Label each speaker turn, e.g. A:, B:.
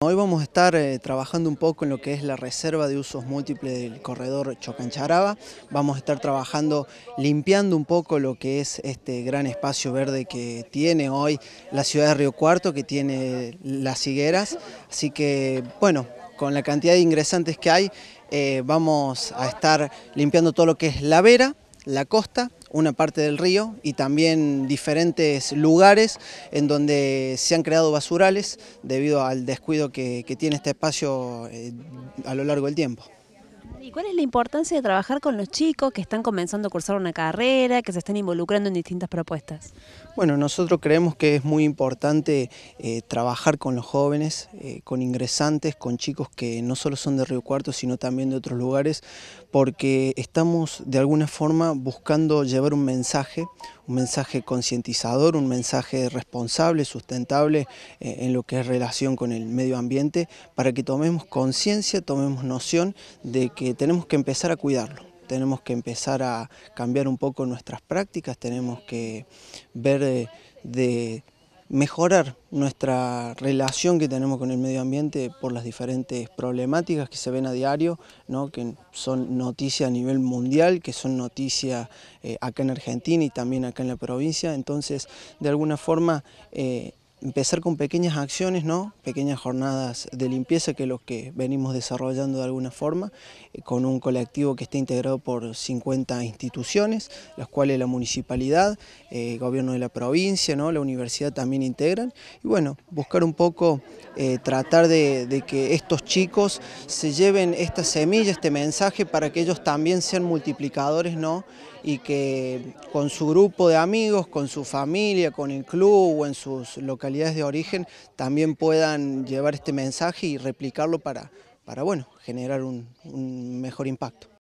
A: Hoy vamos a estar eh, trabajando un poco en lo que es la reserva de usos múltiples del corredor Chocancharaba. Vamos a estar trabajando, limpiando un poco lo que es este gran espacio verde que tiene hoy la ciudad de Río Cuarto, que tiene las higueras. Así que, bueno, con la cantidad de ingresantes que hay, eh, vamos a estar limpiando todo lo que es la vera, la costa, una parte del río y también diferentes lugares en donde se han creado basurales debido al descuido que, tiene este espacio eh, a lo largo del tiempo. ¿Y cuál es la importancia de trabajar con los chicos que están comenzando a cursar una carrera, que se están involucrando en distintas propuestas? Bueno, nosotros creemos que es muy importante eh, trabajar con los jóvenes, eh, con ingresantes, con chicos que no solo son de Río Cuarto, sino también de otros lugares, porque estamos de alguna forma buscando llevar un mensaje, un mensaje concientizador, un mensaje responsable, sustentable eh, en lo que es relación con el medio ambiente, para que tomemos conciencia, tomemos noción de que tenemos que empezar a cuidarlo. Tenemos que empezar a cambiar un poco nuestras prácticas, tenemos que ver eh, de mejorar nuestra relación que tenemos con el medio ambiente por las diferentes problemáticas que se ven a diario, ¿no? que son noticias a nivel mundial, que son noticias eh, acá en Argentina y también acá en la provincia. Entonces, de alguna forma, eh, empezar con pequeñas acciones, ¿no? pequeñas jornadas de limpieza, que los que venimos desarrollando de alguna forma, eh, con un colectivo que está integrado por 50 instituciones, las cuales la municipalidad, el eh, gobierno de la provincia, ¿no? la universidad también integran, y bueno, buscar un poco eh, tratar de, que estos chicos se lleven esta semilla, este mensaje, para que ellos también sean multiplicadores, ¿no? Y que con su grupo de amigos, con su familia, con el club o en sus localidades de origen, también puedan llevar este mensaje y replicarlo para, para bueno, generar un mejor impacto.